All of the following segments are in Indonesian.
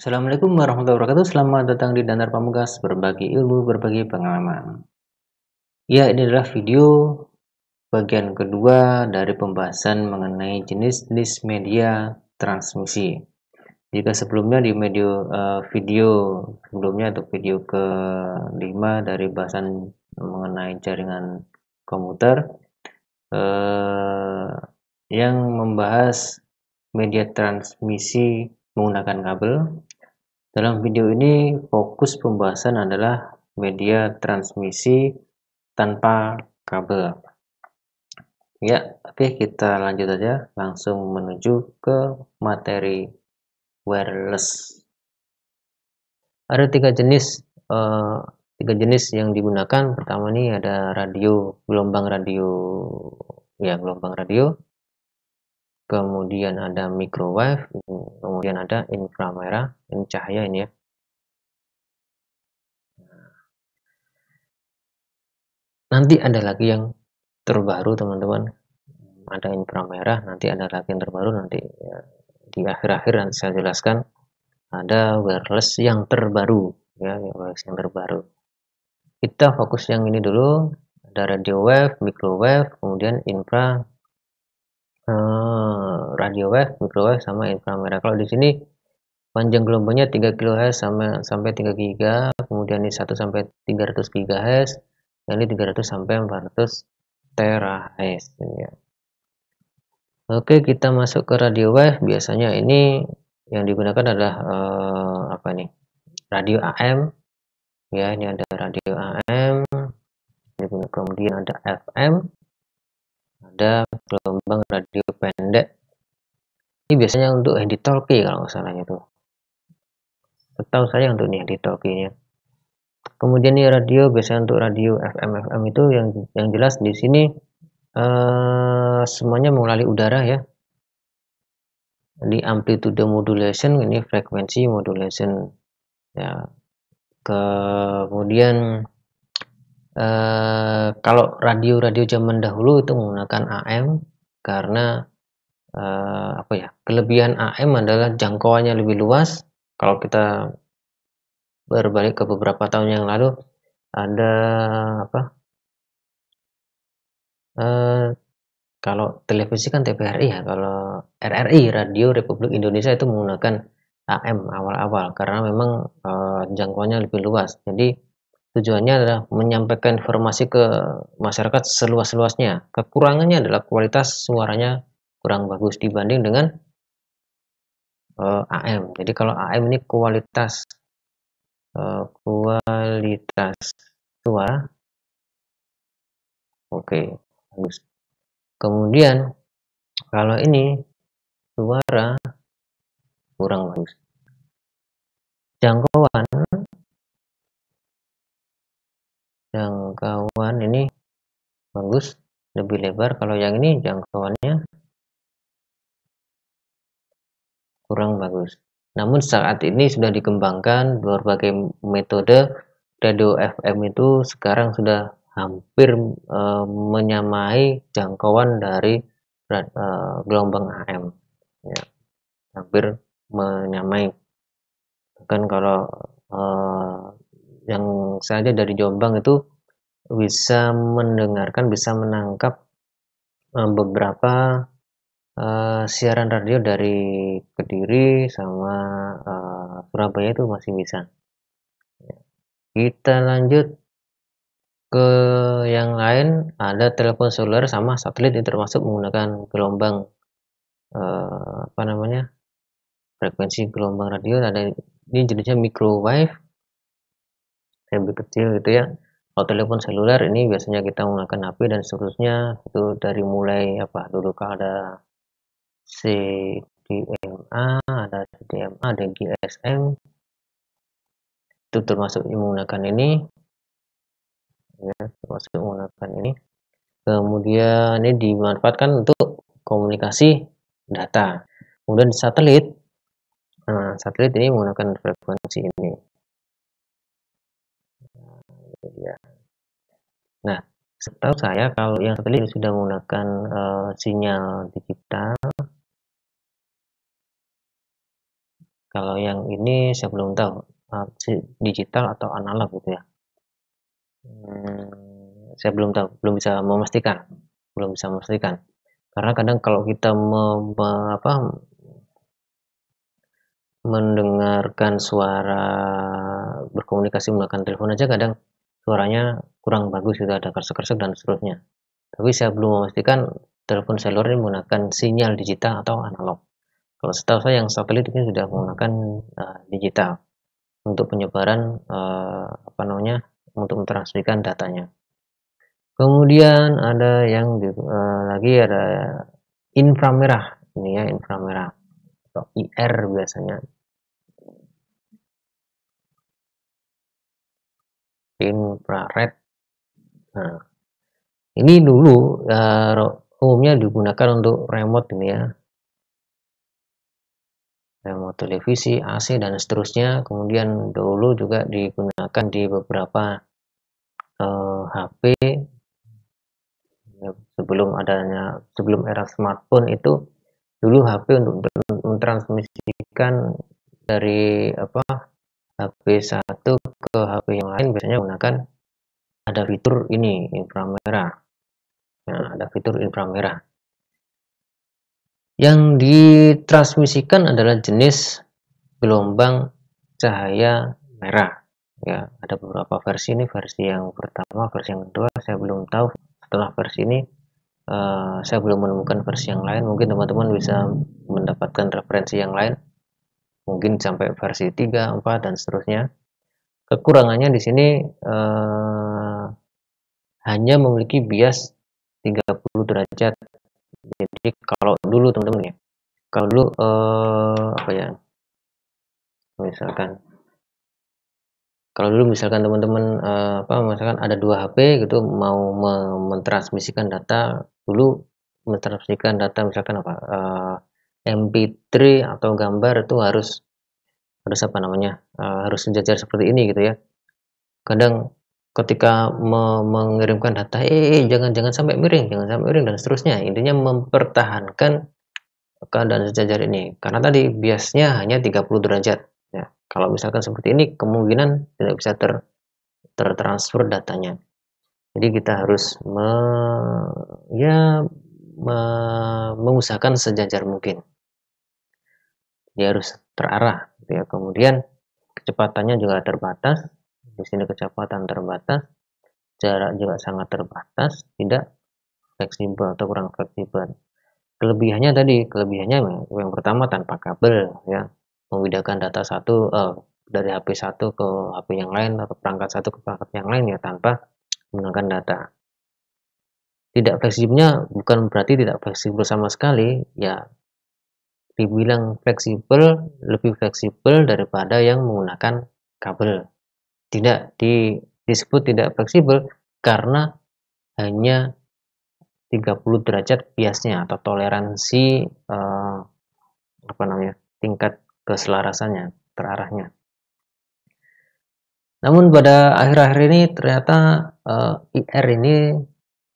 Assalamualaikum warahmatullahi wabarakatuh. Selamat datang di Danar Pamungkas berbagi ilmu, berbagi pengalaman. Ya, ini adalah video bagian kedua dari pembahasan mengenai jenis-jenis media transmisi. Jika sebelumnya di video uh, eh, video sebelumnya untuk video ke-5 dari bahasan mengenai jaringan komputer uh, yang membahas media transmisi menggunakan kabel dalam video ini, fokus pembahasan adalah media transmisi tanpa kabel. Ya, oke kita lanjut aja, langsung menuju ke materi wireless. Ada tiga jenis, uh, tiga jenis yang digunakan. Pertama nih ada radio, gelombang radio, ya gelombang radio kemudian ada microwave, kemudian ada inframerah, ini cahaya ini ya. Nanti ada lagi yang terbaru teman-teman, ada inframerah, nanti ada lagi yang terbaru, nanti ya, di akhir-akhir nanti saya jelaskan ada wireless yang terbaru ya, wireless yang terbaru. Kita fokus yang ini dulu, ada radio wave, microwave, kemudian infra Eh, radio wave, microwave sama inframerah. Kalau di sini panjang gelombangnya 3 kHz sama sampai 3 GB, kemudian ini 1 sampai 300 GHz, dan ini 300 sampai 400 terahertz ya. Oke, kita masuk ke radio wave. Biasanya ini yang digunakan adalah eh, apa nih? Radio AM. Ya, ini ada radio AM. Kemudian ada FM ada gelombang radio pendek ini biasanya untuk handy talkie ya, kalau nggak salah itu Tahu saya untuk nih handy talkie ya. kemudian ini radio biasanya untuk radio FM FM itu yang yang jelas di sini eh, semuanya mengalami udara ya di amplitude modulation ini frekuensi modulation ya kemudian Eh, kalau radio-radio zaman dahulu itu menggunakan AM karena eh, apa ya kelebihan AM adalah jangkauannya lebih luas. Kalau kita berbalik ke beberapa tahun yang lalu ada apa? Eh, kalau televisi kan TVRI ya, kalau RRI Radio Republik Indonesia itu menggunakan AM awal-awal karena memang e, jangkauannya lebih luas. Jadi Tujuannya adalah menyampaikan informasi ke masyarakat seluas-luasnya. Kekurangannya adalah kualitas suaranya kurang bagus dibanding dengan uh, eh, AM. Jadi kalau AM ini kualitas uh, kualitas suara. Oke, okay, bagus. Kemudian kalau ini suara kurang bagus. Jangkauan jangkauan ini bagus lebih lebar kalau yang ini jangkauannya kurang bagus namun saat ini sudah dikembangkan berbagai metode radio FM itu sekarang sudah hampir e, menyamai jangkauan dari e, gelombang AM ya hampir menyamai bahkan kalau e, yang saja dari Jombang itu bisa mendengarkan, bisa menangkap eh, beberapa uh, siaran radio dari Kediri sama uh, Surabaya itu masih bisa. Kita lanjut ke yang lain ada telepon seluler sama satelit yang termasuk menggunakan gelombang uh, apa namanya frekuensi gelombang radio ada ini jenisnya microwave yang lebih kecil gitu ya kalau telepon seluler ini biasanya kita menggunakan HP dan seterusnya itu dari mulai apa dulu kan ada CDMA ada CDMA ada GSM itu termasuk yang menggunakan ini ya termasuk menggunakan ini kemudian ini dimanfaatkan untuk komunikasi data kemudian satelit nah, satelit ini menggunakan frekuensi ini Nah, setahu saya kalau yang satelit sudah menggunakan uh, sinyal digital, kalau yang ini saya belum tahu eh, digital atau analog gitu ya. Hmm, saya belum tahu, belum bisa memastikan, belum bisa memastikan. Karena kadang kalau kita mem apa, mendengarkan suara berkomunikasi menggunakan telepon aja kadang suaranya kurang bagus itu ada kersek-kersek dan seterusnya tapi saya belum memastikan telepon seluler ini menggunakan sinyal digital atau analog kalau setahu saya yang satelit ini sudah menggunakan uh, digital untuk penyebaran uh, apa namanya untuk mentransmisikan datanya kemudian ada yang di, uh, lagi ada inframerah ini ya inframerah atau IR biasanya infrared Nah, ini dulu uh, umumnya digunakan untuk remote ini ya. Remote televisi, AC dan seterusnya. Kemudian dulu juga digunakan di beberapa uh, eh, HP ya, sebelum adanya sebelum era smartphone itu dulu HP untuk mentransmisikan dari apa HP satu ke HP yang lain biasanya menggunakan ada fitur ini inframerah nah, ada fitur inframerah yang ditransmisikan adalah jenis gelombang cahaya merah ya ada beberapa versi ini versi yang pertama versi yang kedua saya belum tahu setelah versi ini uh, saya belum menemukan versi yang lain mungkin teman-teman bisa mendapatkan referensi yang lain mungkin sampai versi 3, 4 dan seterusnya Kekurangannya di sini eh, hanya memiliki bias 30 derajat. Jadi kalau dulu teman-teman ya, kalau dulu eh, apa ya, misalkan kalau dulu misalkan teman-teman eh, apa misalkan ada dua HP gitu mau mentransmisikan data dulu mentransmisikan data misalkan apa eh, MP3 atau gambar itu harus harus apa namanya uh, harus sejajar seperti ini gitu ya kadang ketika me mengirimkan data eh, eh, eh jangan jangan sampai miring jangan sampai miring dan seterusnya intinya mempertahankan keadaan sejajar ini karena tadi biasnya hanya 30 derajat ya kalau misalkan seperti ini kemungkinan tidak bisa ter tertransfer datanya jadi kita harus me ya me mengusahakan sejajar mungkin dia harus terarah gitu ya kemudian kecepatannya juga terbatas di sini kecepatan terbatas jarak juga sangat terbatas tidak fleksibel atau kurang fleksibel kelebihannya tadi kelebihannya yang pertama tanpa kabel ya memindahkan data satu eh, dari HP satu ke HP yang lain atau perangkat satu ke perangkat yang lain ya tanpa menggunakan data tidak fleksibelnya bukan berarti tidak fleksibel sama sekali ya dibilang fleksibel, lebih fleksibel daripada yang menggunakan kabel. Tidak di, disebut tidak fleksibel karena hanya 30 derajat biasnya atau toleransi eh, apa namanya tingkat keselarasannya terarahnya. Namun pada akhir-akhir ini ternyata eh, IR ini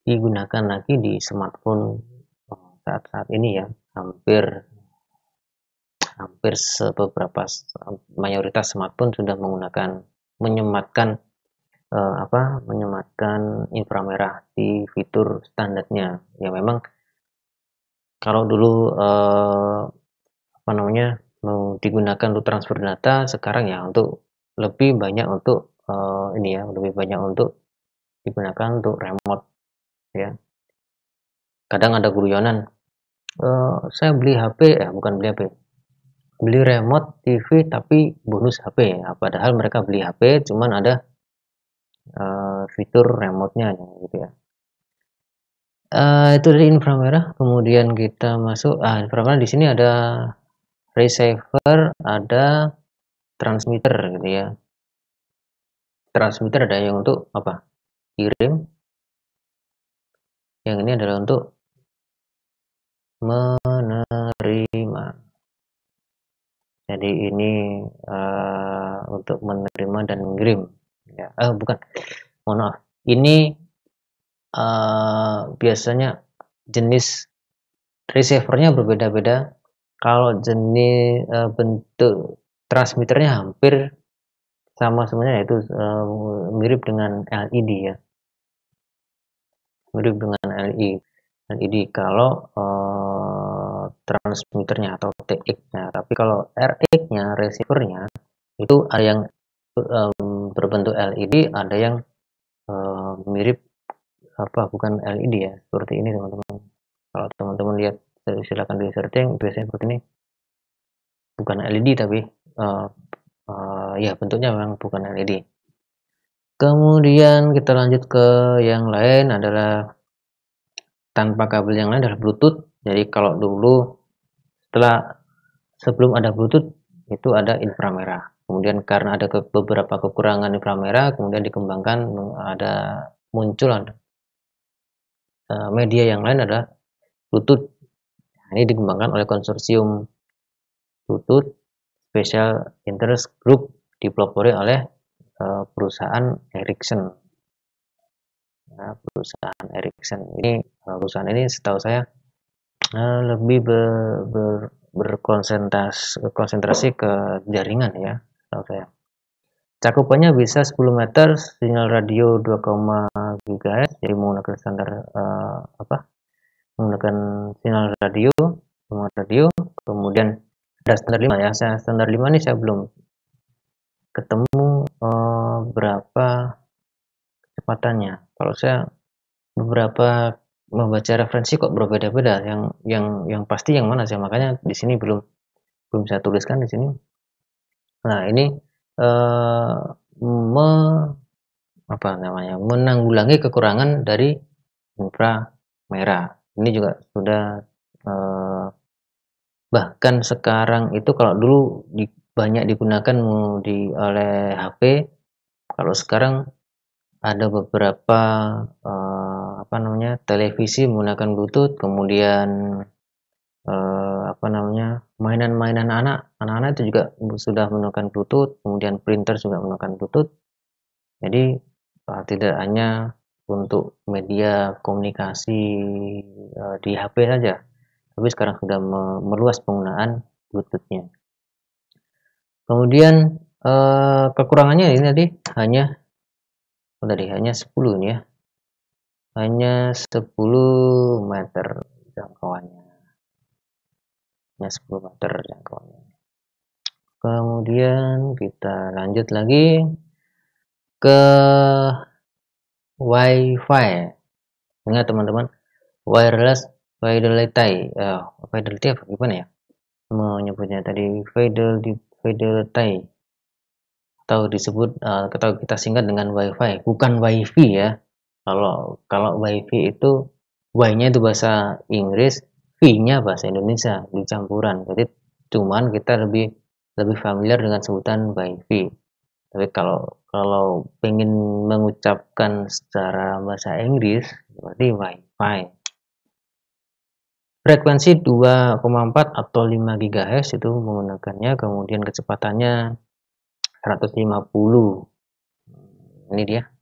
digunakan lagi di smartphone eh, saat-saat ini ya hampir hampir beberapa mayoritas smartphone sudah menggunakan menyematkan uh, apa menyematkan inframerah di fitur standarnya ya memang kalau dulu eh, apa namanya mau digunakan untuk transfer data sekarang ya untuk lebih banyak untuk eh, ini ya lebih banyak untuk digunakan untuk remote ya kadang ada guyonan Uh, saya beli HP, ya eh, bukan beli HP, beli remote TV tapi bonus HP ya padahal mereka beli HP cuman ada uh, fitur remote-nya gitu ya uh, itu dari inframerah kemudian kita masuk ah inframerah di sini ada receiver ada transmitter gitu ya transmitter ada yang untuk apa kirim yang ini adalah untuk menerima jadi ini uh, untuk menerima dan mengirim ya eh, bukan mohon maaf ini uh, biasanya jenis receivernya berbeda-beda kalau jenis uh, bentuk transmitternya hampir sama semuanya yaitu uh, mirip dengan LED ya mirip dengan LED LED kalau uh, transmitternya atau TX-nya. Tapi kalau RX-nya, receivernya, itu ada yang um, berbentuk LED, ada yang um, mirip apa bukan LED ya, seperti ini teman-teman. Kalau teman-teman lihat, eh, silahkan di searching biasanya seperti ini. Bukan LED tapi uh, uh, ya bentuknya memang bukan LED. Kemudian kita lanjut ke yang lain adalah tanpa kabel yang lain adalah Bluetooth jadi kalau dulu setelah sebelum ada Bluetooth itu ada inframerah. Kemudian karena ada beberapa kekurangan inframerah, kemudian dikembangkan ada munculan eh, media yang lain ada Bluetooth. Nah, ini dikembangkan oleh konsorsium Bluetooth Special Interest Group dipelopori oleh eh, perusahaan Ericsson. Nah, perusahaan Ericsson ini eh, perusahaan ini setahu saya Eh, lebih berkonsentrasi ber berkonsentrasi konsentrasi ke jaringan ya, oke. Cakupannya bisa 10 meter, sinyal radio 2,0 GHz, jadi menggunakan standar, uh, apa, menggunakan sinyal radio sinyal radio, kemudian ada standar 5 ya, saya standar 5 ini saya belum ketemu, uh, berapa kecepatannya. Kalau saya beberapa membaca referensi kok berbeda-beda yang yang yang pasti yang mana sih makanya di sini belum belum saya tuliskan di sini nah ini eh, me, apa namanya menanggulangi kekurangan dari infra merah ini juga sudah eh, bahkan sekarang itu kalau dulu di, banyak digunakan di oleh HP kalau sekarang ada beberapa eh, apa namanya televisi menggunakan bluetooth kemudian eh, apa namanya mainan-mainan anak anak-anak itu juga sudah menggunakan bluetooth kemudian printer juga menggunakan bluetooth jadi eh, tidak hanya untuk media komunikasi eh, di HP saja tapi sekarang sudah meluas penggunaan bluetoothnya kemudian eh, kekurangannya ini tadi hanya oh tadi hanya 10 ini ya hanya 10 meter jangkauannya hanya 10 meter jangkauannya kemudian kita lanjut lagi ke wifi ingat teman-teman wireless fidelity uh, fidelity apa gimana ya menyebutnya tadi fidelity fidelity atau disebut eh, atau kita singkat dengan wifi bukan wifi ya kalau kalau wifi itu Y-nya itu bahasa Inggris, V-nya bahasa Indonesia dicampuran. Jadi cuman kita lebih lebih familiar dengan sebutan wifi. Tapi kalau kalau pengen mengucapkan secara bahasa Inggris berarti wifi. Frekuensi 2,4 atau 5 GHz itu menggunakannya, kemudian kecepatannya 150. Ini dia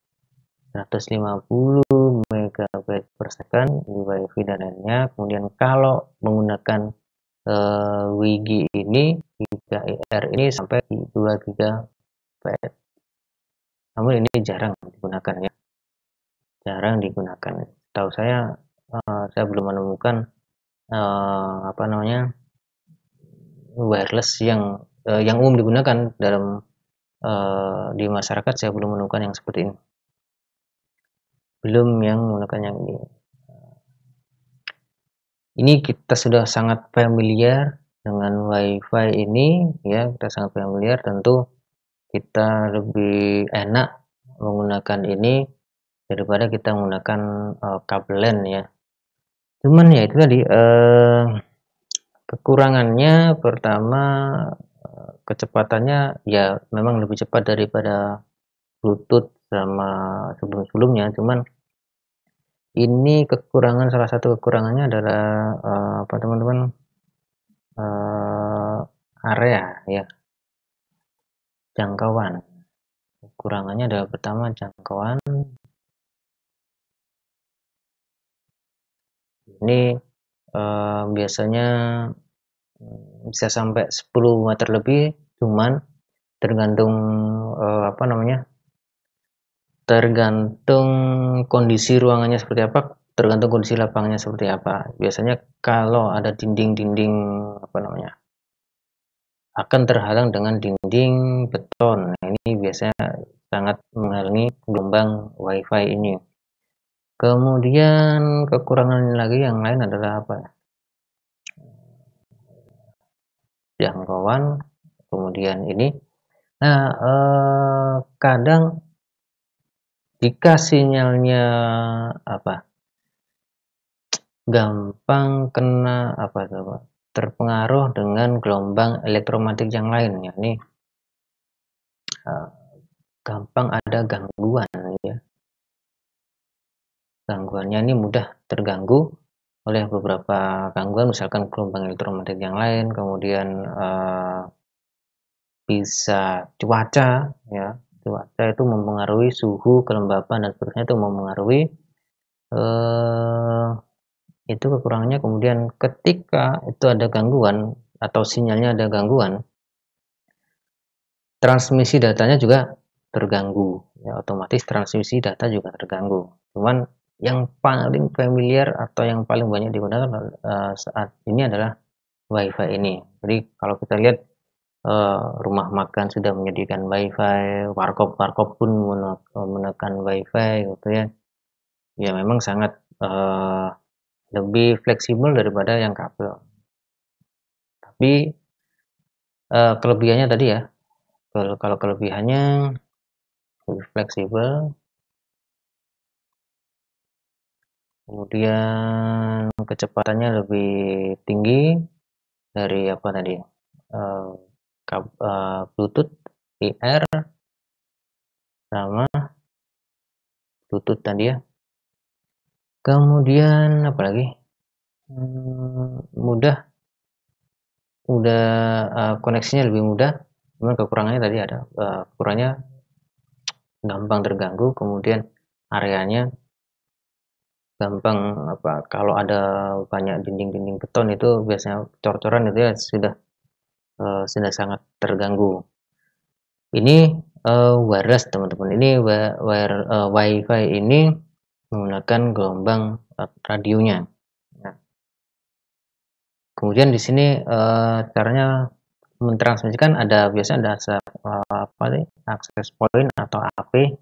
150 megabit per second di WiFi dan lainnya. Kemudian kalau menggunakan uh, WiGi ini, 3 WiGIR ini sampai 2 gigabit. Namun ini jarang digunakan ya, jarang digunakan. Tahu saya, uh, saya belum menemukan uh, apa namanya wireless yang uh, yang umum digunakan dalam uh, di masyarakat. Saya belum menemukan yang seperti ini belum yang menggunakan yang ini ini kita sudah sangat familiar dengan wifi ini ya kita sangat familiar tentu kita lebih enak menggunakan ini daripada kita menggunakan uh, kabel LAN ya cuman ya itu tadi uh, kekurangannya pertama eh, kecepatannya ya memang lebih cepat daripada Bluetooth sama sebelum-sebelumnya cuman ini kekurangan salah satu kekurangannya adalah uh, apa teman-teman uh, area ya jangkauan. Kekurangannya adalah pertama jangkauan. Ini uh, biasanya hmm, bisa sampai 10 meter lebih cuman tergantung uh, apa namanya Tergantung kondisi ruangannya seperti apa, tergantung kondisi lapangnya seperti apa. Biasanya kalau ada dinding-dinding apa namanya akan terhalang dengan dinding beton. Nah, ini biasanya sangat menghalangi gelombang wifi ini. Kemudian kekurangan lagi yang lain adalah apa Jangkauan, kemudian ini. Nah, eh, kadang jika sinyalnya apa gampang kena apa coba terpengaruh dengan gelombang elektromagnetik yang lain ya ini uh, eh, gampang ada gangguan ya gangguannya ini mudah terganggu oleh beberapa gangguan misalkan gelombang elektromagnetik yang lain kemudian uh, bisa cuaca ya cuaca itu mempengaruhi suhu kelembapan dan seterusnya itu mempengaruhi eh, itu kekurangannya kemudian ketika itu ada gangguan atau sinyalnya ada gangguan transmisi datanya juga terganggu ya otomatis transmisi data juga terganggu cuman yang paling familiar atau yang paling banyak digunakan uh, saat ini adalah WiFi ini jadi kalau kita lihat Eh, rumah makan sudah menyediakan wifi warkop warkop pun menekan wifi gitu ya ya memang sangat uh, lebih fleksibel daripada yang kabel tapi uh, kelebihannya tadi ya kalau, kalau kelebihannya lebih fleksibel kemudian kecepatannya lebih tinggi dari apa tadi uh, Eh, Bluetooth IR sama Bluetooth tadi ya kemudian apa lagi hmm, mudah udah uh, eh, koneksinya lebih mudah cuman kekurangannya tadi ada uh, kurangnya gampang terganggu kemudian areanya gampang apa kalau ada banyak dinding-dinding beton itu biasanya cor-coran itu ya sudah sudah eh, sangat terganggu. Ini uh, wireless teman-teman. Ini wire, uh, WiFi ini menggunakan gelombang eh, radionya. Nah. Kemudian di sini uh, caranya mentransmisikan ada biasanya ada uh, apa nih? akses point atau AP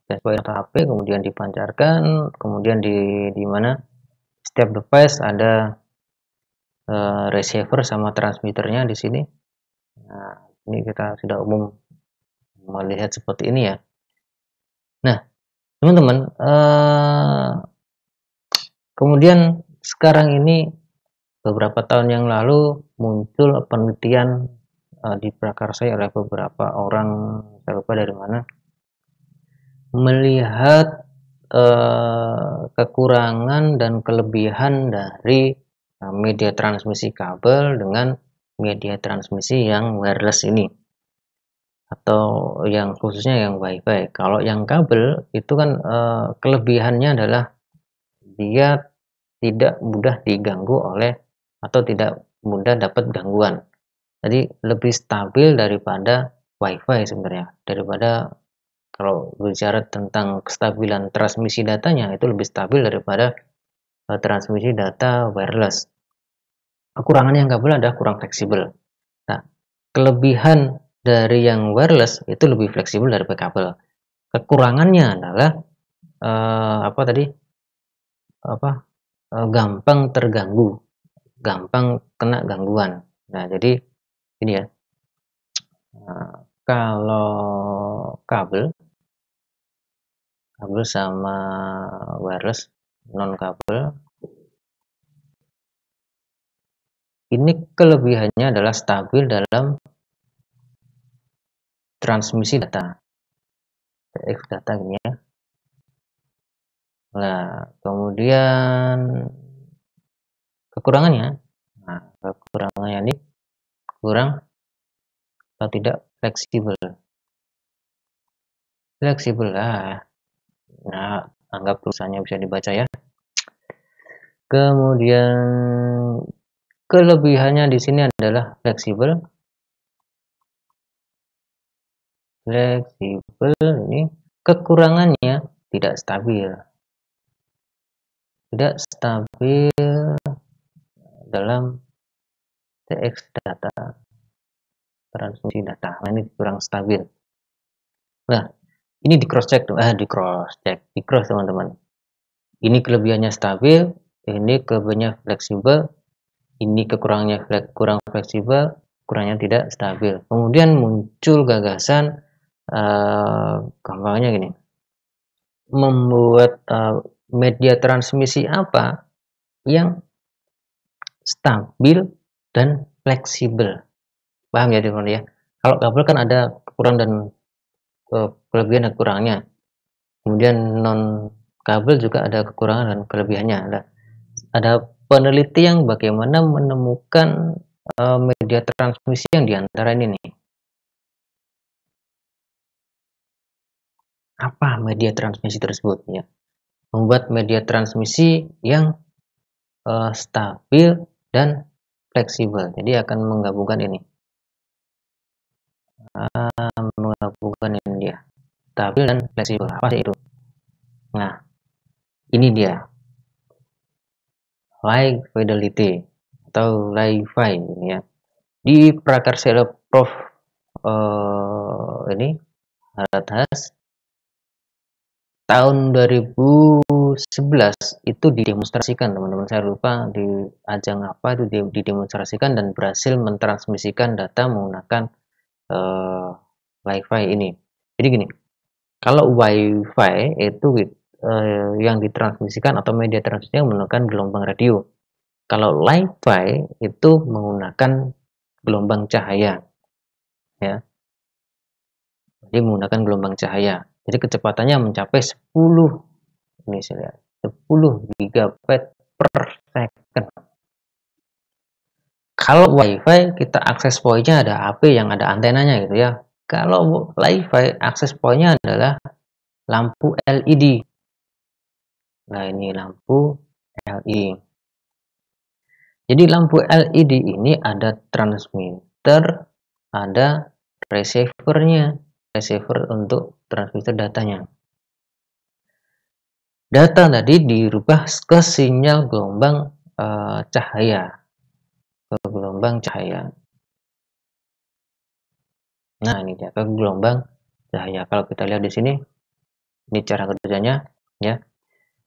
akses point atau AP kemudian dipancarkan kemudian di di mana setiap device ada Eh, receiver sama transmitternya di sini. Nah, ini kita sudah umum melihat seperti ini ya. Nah, teman-teman, uh, kemudian sekarang ini beberapa tahun yang lalu muncul penelitian eh, di prakarsai oleh beberapa orang, saya lupa dari mana, melihat uh, kekurangan dan kelebihan dari Uh, media transmisi kabel dengan media transmisi yang wireless ini atau yang khususnya yang wifi kalau yang kabel itu kan e, kelebihannya adalah dia tidak mudah diganggu oleh atau tidak mudah dapat gangguan jadi lebih stabil daripada wifi sebenarnya daripada kalau bicara tentang kestabilan transmisi datanya itu lebih stabil daripada uh, transmisi data wireless kekurangan yang kabel boleh adalah kurang fleksibel. Nah, kelebihan dari yang wireless itu lebih fleksibel daripada kabel. Kekurangannya adalah uh, apa tadi? Apa? Uh, gampang terganggu, gampang kena gangguan. Nah, jadi ini ya. Nah, kalau kabel kabel sama wireless non kabel Ini kelebihannya adalah stabil dalam transmisi data. TX data ini ya. Nah, kemudian kekurangannya. Nah, kekurangannya ini kurang atau tidak fleksibel. Fleksibel lah. Nah, anggap tulisannya bisa dibaca ya. Kemudian Kelebihannya di sini adalah fleksibel. Fleksibel ini kekurangannya tidak stabil. Tidak stabil dalam TX data transmisi data. Nah, ini kurang stabil. Nah, ini di cross check, eh ah, di cross check, di cross teman-teman. Ini kelebihannya stabil, ini kelebihannya fleksibel, ini kekurangannya kurang fleksibel, kurangnya tidak stabil. Kemudian muncul gagasan uh, gini. Membuat uh, media transmisi apa yang stabil dan fleksibel. Paham ya teman ya? Kalau kabel kan ada kekurangan dan uh, kelebihan dan kurangnya. Kemudian non kabel juga ada kekurangan dan kelebihannya. Ada ada peneliti yang bagaimana menemukan uh, media transmisi yang diantara ini nih. Apa media transmisi tersebut ya? Membuat media transmisi yang uh, stabil dan fleksibel. Jadi akan menggabungkan ini. Uh, menggabungkan ini dia. Stabil dan fleksibel. Apa itu? Nah, ini dia Live Fidelity atau Live ini ya. Di prakarsa Prof uh, ini Haratas tahun 2011 itu didemonstrasikan teman-teman saya lupa di ajang apa itu didemonstrasikan dan berhasil mentransmisikan data menggunakan uh, eh, wifi ini jadi gini kalau wifi itu eh, yang ditransmisikan atau media transmisinya menggunakan gelombang radio. Kalau Li-Fi itu menggunakan gelombang cahaya, ya. Jadi menggunakan gelombang cahaya. Jadi kecepatannya mencapai 10 ini saya lihat 10 gigabyte per second. Kalau WiFi kita akses poinnya ada HP yang ada antenanya gitu ya. Kalau WiFi akses poinnya adalah lampu LED Nah, ini lampu LED Jadi lampu LED ini ada transmitter, ada receivernya, receiver untuk transmitter datanya. Data tadi dirubah ke sinyal gelombang e, cahaya, ke gelombang cahaya. Nah, ini dia ke gelombang cahaya. Kalau kita lihat di sini, ini cara kerjanya, ya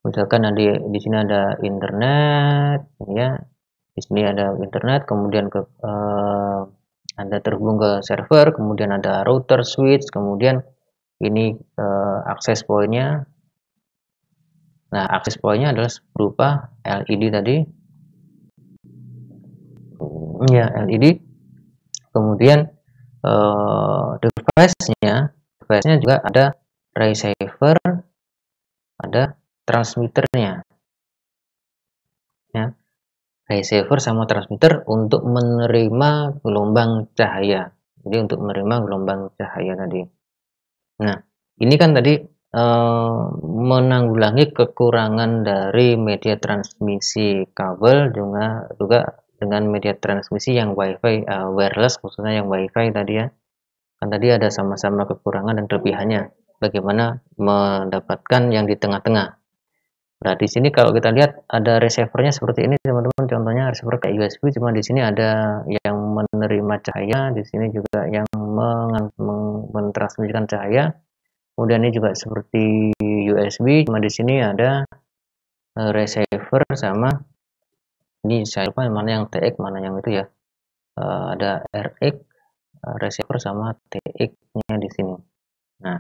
misalkan nanti di sini ada internet ya di sini ada internet kemudian ke eh, anda terhubung ke server kemudian ada router switch kemudian ini eh, akses pointnya nah akses pointnya adalah berupa LED tadi ya LED kemudian uh, device-nya device-nya juga ada receiver ada transmitternya. Ya. Receiver sama transmitter untuk menerima gelombang cahaya. Jadi untuk menerima gelombang cahaya tadi. Nah, ini kan tadi e, menanggulangi kekurangan dari media transmisi kabel juga juga dengan media transmisi yang wifi uh, wireless khususnya yang wifi tadi ya kan tadi ada sama-sama kekurangan dan kelebihannya bagaimana mendapatkan yang di tengah-tengah Nah, di sini kalau kita lihat ada receivernya seperti ini, teman-teman. Contohnya receiver kayak USB, cuma di sini ada yang menerima cahaya, di sini juga yang mentransmisikan cahaya. Kemudian ini juga seperti USB, cuma di sini ada e, receiver sama ini saya lupa mana yang TX, mana yang itu ya. E, ada RX, e, receiver sama TX-nya di sini. Nah,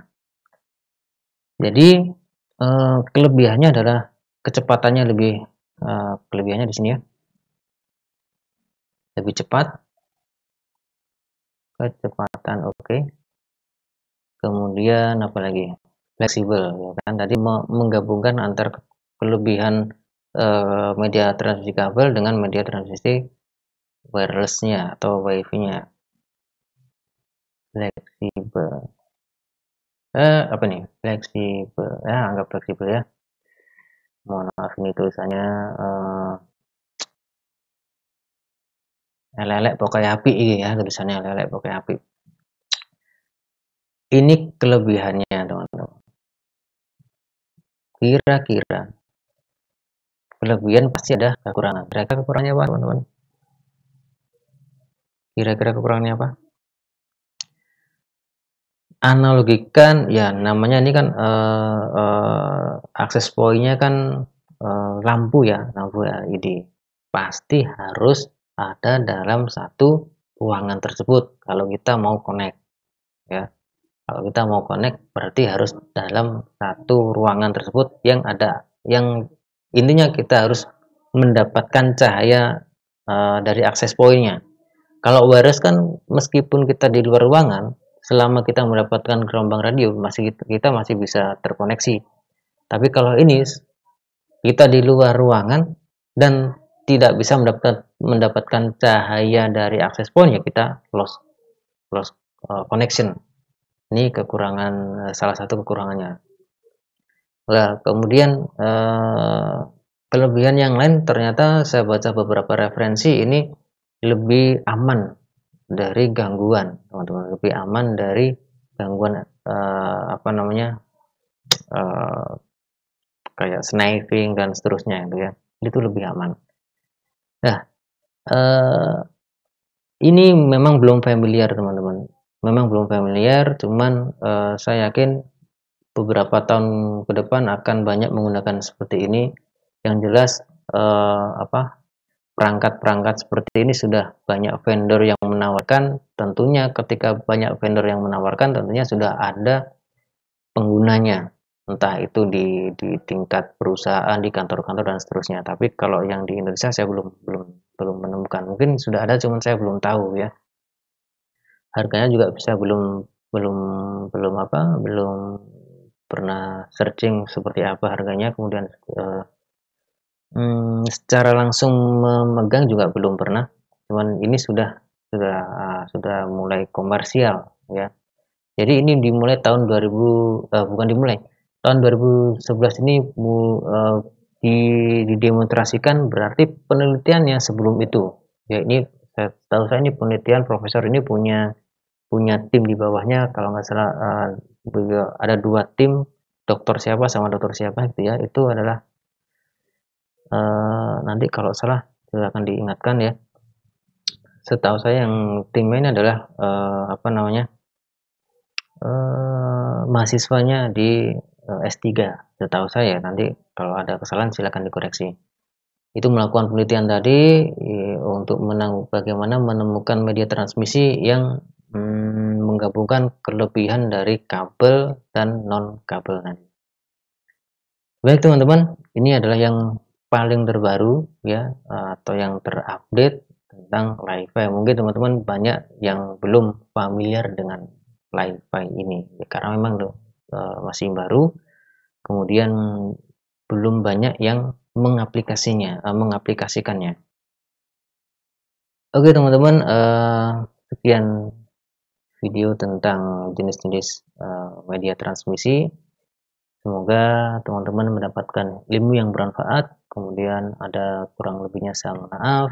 jadi Eh, kelebihannya adalah kecepatannya lebih uh, kelebihannya di sini ya lebih cepat kecepatan oke okay. kemudian apa lagi fleksibel ya kan tadi menggabungkan antar kelebihan uh, media transmisi kabel dengan media transmisi wirelessnya atau wifi-nya fleksibel eh, apa nih fleksibel ya anggap fleksibel ya mohon maaf ini tulisannya eh, lelek pokoknya api ya tulisannya lelek pokoknya api ini kelebihannya teman-teman kira-kira kelebihan pasti ada kekurangan kira-kira kekurangannya apa teman-teman kira-kira kekurangannya apa analogikan ya hmm. namanya ini kan uh, uh, akses poinnya kan uh, lampu ya lampu LED ya. pasti harus ada dalam satu ruangan tersebut kalau kita mau connect ya kalau kita mau connect berarti harus dalam satu ruangan tersebut yang ada yang intinya kita harus mendapatkan cahaya uh, dari akses poinnya. kalau wireless kan meskipun kita di luar ruangan selama kita mendapatkan gelombang radio masih kita masih bisa terkoneksi. Tapi kalau ini kita di luar ruangan dan tidak bisa mendapatkan mendapatkan cahaya dari akses point ya kita lost lost uh, connection. Ini kekurangan uh, salah satu kekurangannya. Nah, kemudian uh, kelebihan yang lain ternyata saya baca beberapa referensi ini lebih aman dari gangguan teman-teman lebih aman dari gangguan uh, apa namanya uh, kayak sniping dan seterusnya itu ya itu lebih aman nah uh, ini memang belum familiar teman-teman memang belum familiar cuman uh, saya yakin beberapa tahun ke depan akan banyak menggunakan seperti ini yang jelas uh, apa perangkat-perangkat seperti ini sudah banyak vendor yang menawarkan tentunya ketika banyak vendor yang menawarkan tentunya sudah ada penggunanya entah itu di, di tingkat perusahaan di kantor-kantor dan seterusnya tapi kalau yang di Indonesia saya belum belum belum menemukan mungkin sudah ada cuman saya belum tahu ya harganya juga bisa belum belum belum apa belum pernah searching seperti apa harganya kemudian eh, hmm, secara langsung memegang juga belum pernah cuman ini sudah sudah uh, sudah mulai komersial ya. Jadi ini dimulai tahun 2000 uh, eh, bukan dimulai tahun 2011 ini uh, didemonstrasikan berarti penelitiannya sebelum itu ya ini tahu saya ini penelitian profesor ini punya punya tim di bawahnya kalau nggak salah uh, ada dua tim dokter siapa sama dokter siapa gitu ya itu adalah uh, nanti kalau salah silakan diingatkan ya setahu saya yang tim main adalah uh, apa namanya uh, mahasiswanya di uh, eh, S3 setahu saya nanti kalau ada kesalahan silahkan dikoreksi itu melakukan penelitian tadi uh, untuk menang bagaimana menemukan media transmisi yang um, menggabungkan kelebihan dari kabel dan non kabel nanti baik teman-teman ini adalah yang paling terbaru ya atau yang terupdate tentang li Mungkin teman-teman banyak yang belum familiar dengan li ini ya, karena memang uh, eh, masih baru. Kemudian belum banyak yang mengaplikasinya, uh, mengaplikasikannya. Oke teman-teman, uh, sekian video tentang jenis-jenis uh, media transmisi. Semoga teman-teman mendapatkan ilmu yang bermanfaat, kemudian ada kurang lebihnya saya maaf.